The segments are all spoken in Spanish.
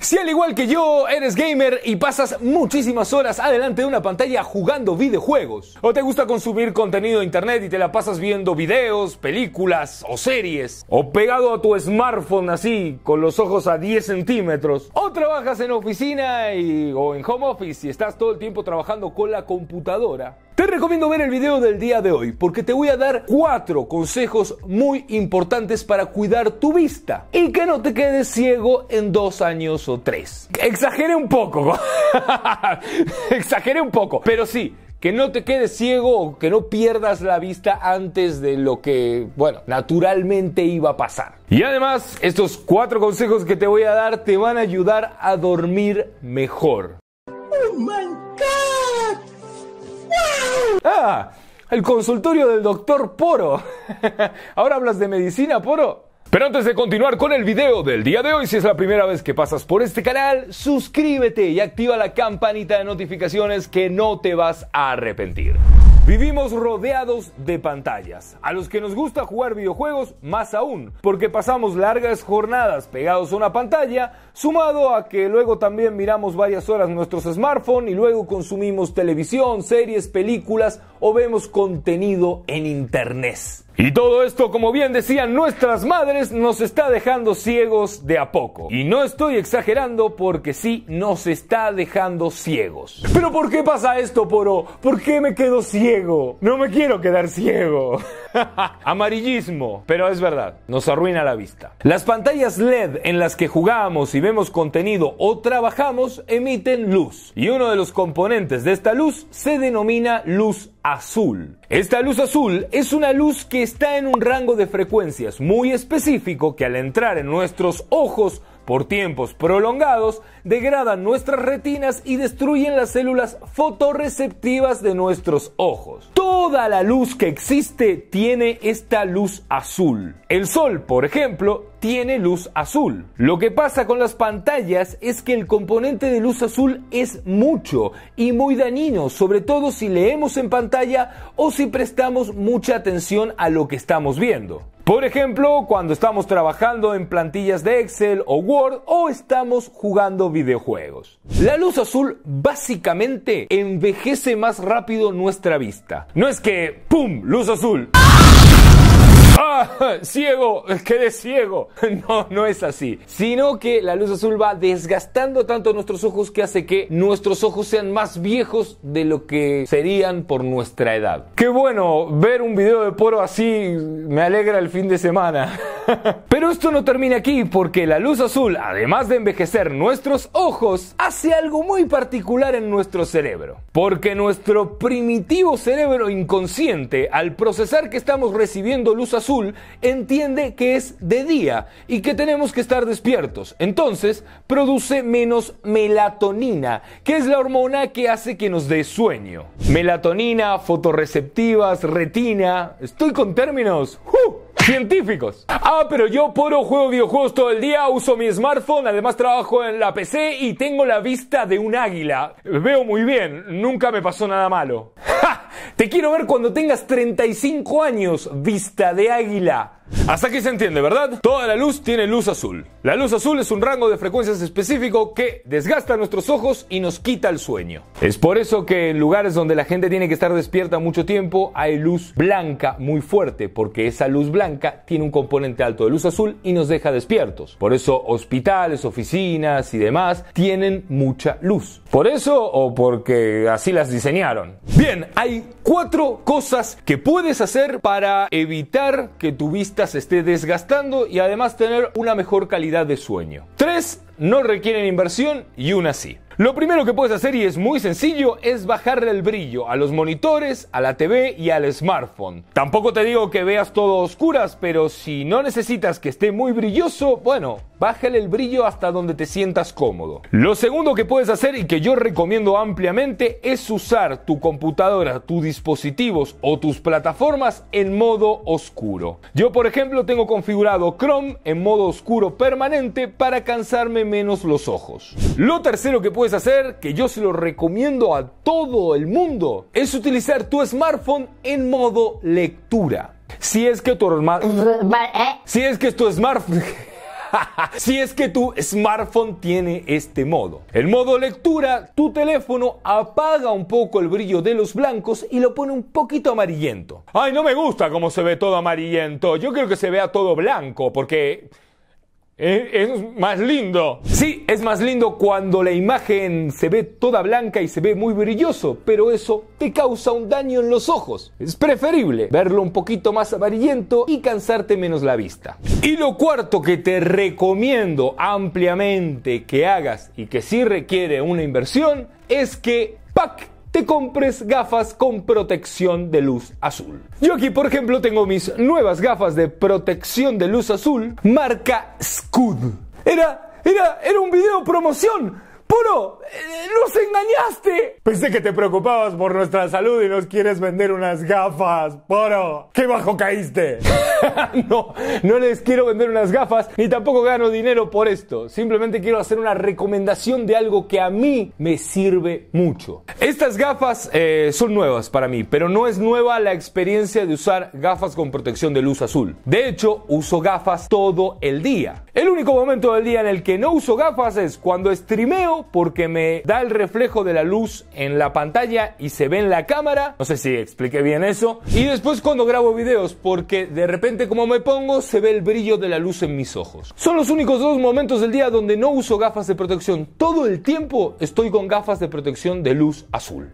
Si al igual que yo eres gamer y pasas muchísimas horas adelante de una pantalla jugando videojuegos, o te gusta consumir contenido de internet y te la pasas viendo videos, películas o series, o pegado a tu smartphone así con los ojos a 10 centímetros, o trabajas en oficina y, o en home office y estás todo el tiempo trabajando con la computadora, te recomiendo ver el video del día de hoy porque te voy a dar cuatro consejos muy importantes para cuidar tu vista y que no te quedes ciego en dos años o tres. Exagere un poco, exagere un poco, pero sí, que no te quedes ciego o que no pierdas la vista antes de lo que, bueno, naturalmente iba a pasar. Y además, estos cuatro consejos que te voy a dar te van a ayudar a dormir mejor. ¡Oh, Ah, el consultorio del doctor Poro. ¿Ahora hablas de medicina, Poro? Pero antes de continuar con el video del día de hoy, si es la primera vez que pasas por este canal, suscríbete y activa la campanita de notificaciones que no te vas a arrepentir. Vivimos rodeados de pantallas, a los que nos gusta jugar videojuegos más aún, porque pasamos largas jornadas pegados a una pantalla, sumado a que luego también miramos varias horas nuestros smartphones y luego consumimos televisión, series, películas o vemos contenido en internet. Y todo esto, como bien decían nuestras madres, nos está dejando ciegos de a poco. Y no estoy exagerando porque sí nos está dejando ciegos. Pero ¿por qué pasa esto, Poro? ¿Por qué me quedo ciego? No me quiero quedar ciego. Amarillismo. Pero es verdad, nos arruina la vista. Las pantallas LED en las que jugamos y vemos contenido o trabajamos emiten luz. Y uno de los componentes de esta luz se denomina luz azul. Esta luz azul es una luz que está en un rango de frecuencias muy específico que al entrar en nuestros ojos por tiempos prolongados degradan nuestras retinas y destruyen las células fotorreceptivas de nuestros ojos. Toda la luz que existe tiene esta luz azul. El sol, por ejemplo, tiene luz azul. Lo que pasa con las pantallas es que el componente de luz azul es mucho y muy dañino, sobre todo si leemos en pantalla o si prestamos mucha atención a lo que estamos viendo. Por ejemplo, cuando estamos trabajando en plantillas de Excel o Word o estamos jugando videojuegos. La luz azul básicamente envejece más rápido nuestra vista. No es que, ¡pum!, luz azul. ¡Ah! ¡Ciego! ¡Quedé ciego! No, no es así. Sino que la luz azul va desgastando tanto nuestros ojos que hace que nuestros ojos sean más viejos de lo que serían por nuestra edad. Qué bueno, ver un video de poro así me alegra el fin de semana. Pero esto no termina aquí porque la luz azul, además de envejecer nuestros ojos, hace algo muy particular en nuestro cerebro. Porque nuestro primitivo cerebro inconsciente, al procesar que estamos recibiendo luz azul, entiende que es de día y que tenemos que estar despiertos. Entonces, produce menos melatonina, que es la hormona que hace que nos dé sueño. Melatonina, fotorreceptivas, retina. Estoy con términos. ¡Uh! Científicos. Ah, pero yo puro juego videojuegos todo el día, uso mi smartphone, además trabajo en la PC y tengo la vista de un águila. Veo muy bien, nunca me pasó nada malo. ¡Ja! Te quiero ver cuando tengas 35 años, vista de águila. Hasta aquí se entiende, ¿verdad? Toda la luz tiene luz azul. La luz azul es un rango de frecuencias específico que desgasta nuestros ojos y nos quita el sueño. Es por eso que en lugares donde la gente tiene que estar despierta mucho tiempo hay luz blanca muy fuerte, porque esa luz blanca tiene un componente alto de luz azul y nos deja despiertos. Por eso hospitales, oficinas y demás tienen mucha luz. Por eso o porque así las diseñaron. Bien, hay cuatro cosas que puedes hacer para evitar que tu vista se esté desgastando y además tener una mejor calidad de sueño. Tres no requieren inversión y una sí. Lo primero que puedes hacer, y es muy sencillo, es bajarle el brillo a los monitores, a la TV y al smartphone. Tampoco te digo que veas todo oscuras, pero si no necesitas que esté muy brilloso, bueno, bájale el brillo hasta donde te sientas cómodo. Lo segundo que puedes hacer y que yo recomiendo ampliamente es usar tu computadora, tus dispositivos o tus plataformas en modo oscuro. Yo, por ejemplo, tengo configurado Chrome en modo oscuro permanente para cansarme menos los ojos. Lo tercero que puedes hacer, que yo se lo recomiendo a todo el mundo, es utilizar tu smartphone en modo lectura. Si es que tu smartphone... Si es que tu smartphone... si es que tu smartphone tiene este modo. El modo lectura, tu teléfono apaga un poco el brillo de los blancos y lo pone un poquito amarillento. Ay, no me gusta cómo se ve todo amarillento. Yo quiero que se vea todo blanco porque es más lindo. Sí, es más lindo cuando la imagen se ve toda blanca y se ve muy brilloso, pero eso te causa un daño en los ojos. Es preferible verlo un poquito más amarillento y cansarte menos la vista. Y lo cuarto que te recomiendo ampliamente que hagas y que sí requiere una inversión es que pack te compres gafas con protección de luz azul. Yo aquí, por ejemplo, tengo mis nuevas gafas de protección de luz azul, marca Scud. Era, era, era un video promoción Puro, eh, nos engañaste. Pensé que te preocupabas por nuestra salud y nos quieres vender unas gafas, Puro. ¡Qué bajo caíste! no, no les quiero vender unas gafas ni tampoco gano dinero por esto. Simplemente quiero hacer una recomendación de algo que a mí me sirve mucho. Estas gafas eh, son nuevas para mí, pero no es nueva la experiencia de usar gafas con protección de luz azul. De hecho, uso gafas todo el día. El único momento del día en el que no uso gafas es cuando streameo porque me da el reflejo de la luz en la pantalla y se ve en la cámara. No sé si expliqué bien eso. Y después cuando grabo videos porque de repente como me pongo se ve el brillo de la luz en mis ojos. Son los únicos dos momentos del día donde no uso gafas de protección. Todo el tiempo estoy con gafas de protección de luz azul.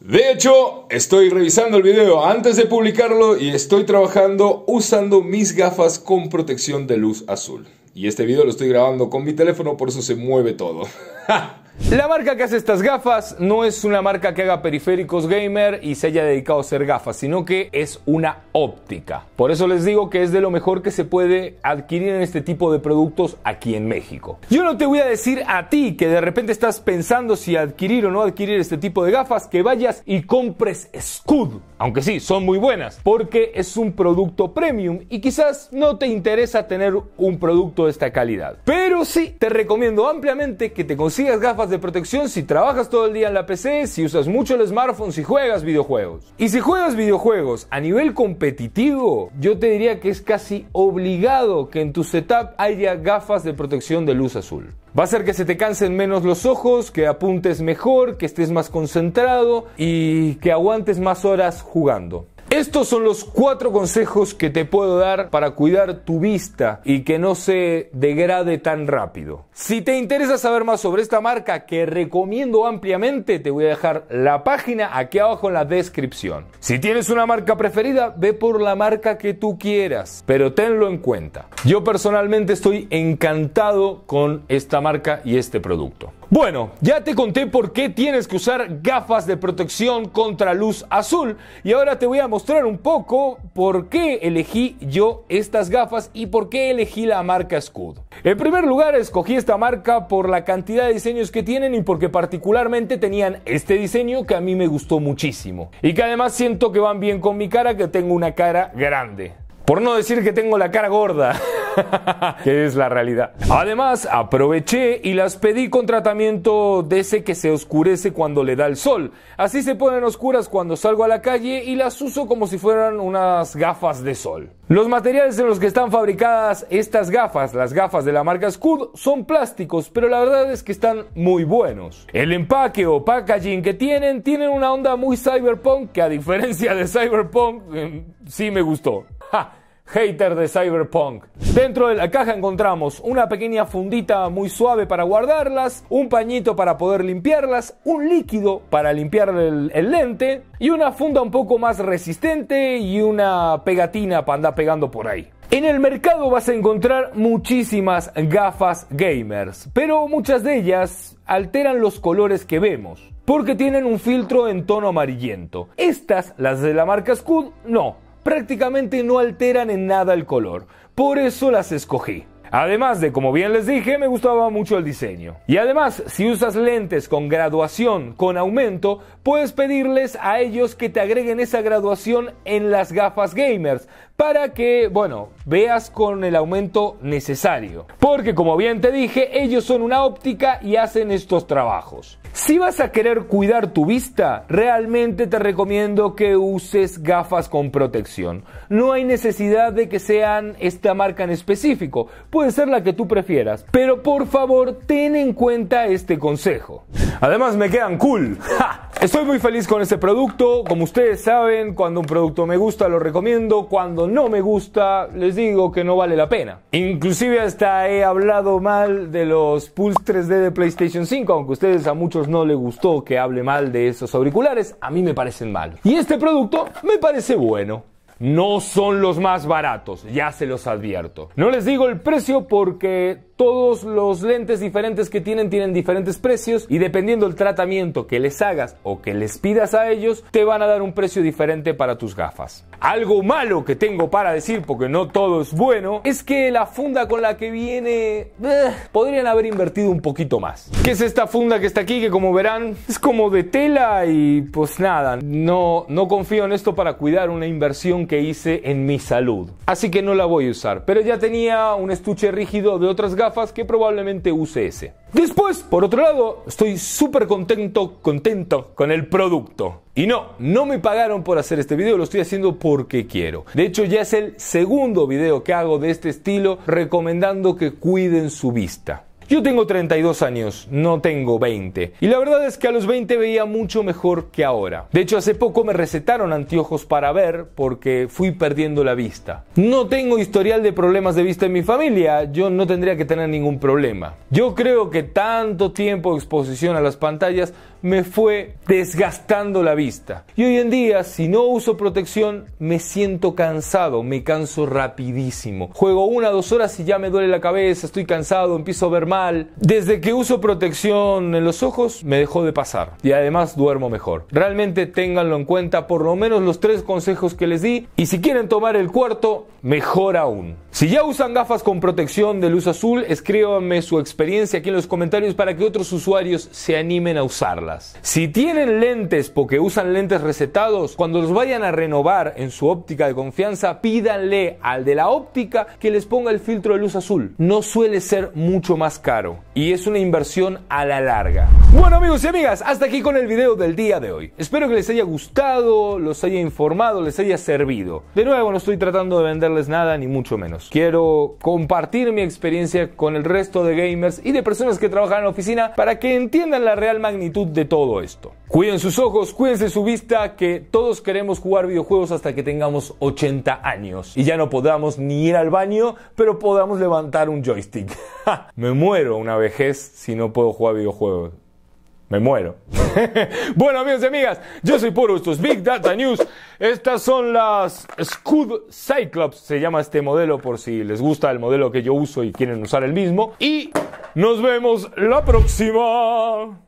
De hecho, estoy revisando el video antes de publicarlo y estoy trabajando usando mis gafas con protección de luz azul. Y este video lo estoy grabando con mi teléfono, por eso se mueve todo. La marca que hace estas gafas no es una marca que haga periféricos gamer y se haya dedicado a hacer gafas, sino que es una óptica. Por eso les digo que es de lo mejor que se puede adquirir en este tipo de productos aquí en México. Yo no te voy a decir a ti que de repente estás pensando si adquirir o no adquirir este tipo de gafas, que vayas y compres Scud, aunque sí, son muy buenas, porque es un producto premium y quizás no te interesa tener un producto de esta calidad. Pero sí, te recomiendo ampliamente que te consigas gafas de protección si trabajas todo el día en la PC, si usas mucho el smartphone, si juegas videojuegos. Y si juegas videojuegos a nivel competitivo, yo te diría que es casi obligado que en tu setup haya gafas de protección de luz azul. Va a ser que se te cansen menos los ojos, que apuntes mejor, que estés más concentrado y que aguantes más horas jugando. Estos son los cuatro consejos que te puedo dar para cuidar tu vista y que no se degrade tan rápido. Si te interesa saber más sobre esta marca que recomiendo ampliamente, te voy a dejar la página aquí abajo en la descripción. Si tienes una marca preferida, ve por la marca que tú quieras, pero tenlo en cuenta. Yo personalmente estoy encantado con esta marca y este producto. Bueno, ya te conté por qué tienes que usar gafas de protección contra luz azul y ahora te voy a mostrar un poco por qué elegí yo estas gafas y por qué elegí la marca Scud. En primer lugar, escogí esta marca por la cantidad de diseños que tienen y porque particularmente tenían este diseño que a mí me gustó muchísimo y que además siento que van bien con mi cara que tengo una cara grande. Por no decir que tengo la cara gorda. que es la realidad. Además, aproveché y las pedí con tratamiento de ese que se oscurece cuando le da el sol. Así se ponen oscuras cuando salgo a la calle y las uso como si fueran unas gafas de sol. Los materiales en los que están fabricadas estas gafas, las gafas de la marca Scud, son plásticos, pero la verdad es que están muy buenos. El empaque o packaging que tienen tienen una onda muy cyberpunk que a diferencia de cyberpunk, em, sí me gustó hater de Cyberpunk. Dentro de la caja encontramos una pequeña fundita muy suave para guardarlas, un pañito para poder limpiarlas, un líquido para limpiar el, lente y una funda un poco más resistente y una pegatina para andar pegando por ahí. En el mercado vas a encontrar muchísimas gafas gamers, pero muchas de ellas alteran los colores que vemos, porque tienen un filtro en tono amarillento. Estas, las de la marca Scud, no prácticamente no alteran en nada el color. Por eso las escogí. Además de, como bien les dije, me gustaba mucho el diseño. Y además, si usas lentes con graduación, con aumento, puedes pedirles a ellos que te agreguen esa graduación en las gafas gamers para que, bueno, veas con el aumento necesario. Porque, como bien te dije, ellos son una óptica y hacen estos trabajos. Si vas a querer cuidar tu vista, realmente te recomiendo que uses gafas con protección. No hay necesidad de que sean esta marca en específico, puede ser la que tú prefieras, pero por favor ten en cuenta este consejo. Además me quedan cool. Estoy muy feliz con este producto, como ustedes saben, cuando un producto me gusta lo recomiendo, cuando no me gusta les digo que no vale la pena. Inclusive hasta he hablado mal de los Pulse 3D de PlayStation 5, aunque a ustedes a muchos no les gustó que hable mal de esos auriculares, a mí me parecen mal. Y este producto me parece bueno no son los más baratos, ya se los advierto. No les digo el precio porque todos los lentes diferentes que tienen tienen diferentes precios y dependiendo el tratamiento que les hagas o que les pidas a ellos, te van a dar un precio diferente para tus gafas. Algo malo que tengo para decir, porque no todo es bueno, es que la funda con la que viene... Eh, podrían haber invertido un poquito más. ¿Qué es esta funda que está aquí? Que como verán es como de tela y pues nada, no, no confío en esto para cuidar una inversión que hice en mi salud. Así que no la voy a usar. Pero ya tenía un estuche rígido de otras gafas que probablemente use ese. Después, por otro lado, estoy súper contento, contento con el producto. Y no, no me pagaron por hacer este video, lo estoy haciendo porque quiero. De hecho, ya es el segundo video que hago de este estilo recomendando que cuiden su vista. Yo tengo 32 años, no tengo 20. Y la verdad es que a los 20 veía mucho mejor que ahora. De hecho, hace poco me recetaron anteojos para ver porque fui perdiendo la vista. No tengo historial de problemas de vista en mi familia, yo no tendría que tener ningún problema. Yo creo que tanto tiempo de exposición a las pantallas me fue desgastando la vista. Y hoy en día, si no uso protección, me siento cansado, me canso rapidísimo. Juego una, dos horas y ya me duele la cabeza, estoy cansado, empiezo a ver más desde que uso protección en los ojos me dejó de pasar y además duermo mejor. Realmente ténganlo en cuenta por lo menos los tres consejos que les di y si quieren tomar el cuarto, mejor aún. Si ya usan gafas con protección de luz azul, escríbanme su experiencia aquí en los comentarios para que otros usuarios se animen a usarlas. Si tienen lentes porque usan lentes recetados, cuando los vayan a renovar en su óptica de confianza, pídanle al de la óptica que les ponga el filtro de luz azul. No suele ser mucho más caro y es una inversión a la larga. Bueno amigos y amigas, hasta aquí con el video del día de hoy. Espero que les haya gustado, los haya informado, les haya servido. De nuevo, no estoy tratando de venderles nada, ni mucho menos. Quiero compartir mi experiencia con el resto de gamers y de personas que trabajan en la oficina para que entiendan la real magnitud de todo esto. Cuiden sus ojos, cuídense su vista, que todos queremos jugar videojuegos hasta que tengamos 80 años y ya no podamos ni ir al baño, pero podamos levantar un joystick. Me muero una vejez si no puedo jugar videojuegos. Me muero. bueno, amigos y amigas, yo soy Puro, esto es Big Data News. Estas son las Scud Cyclops, se llama este modelo por si les gusta el modelo que yo uso y quieren usar el mismo. Y nos vemos la próxima.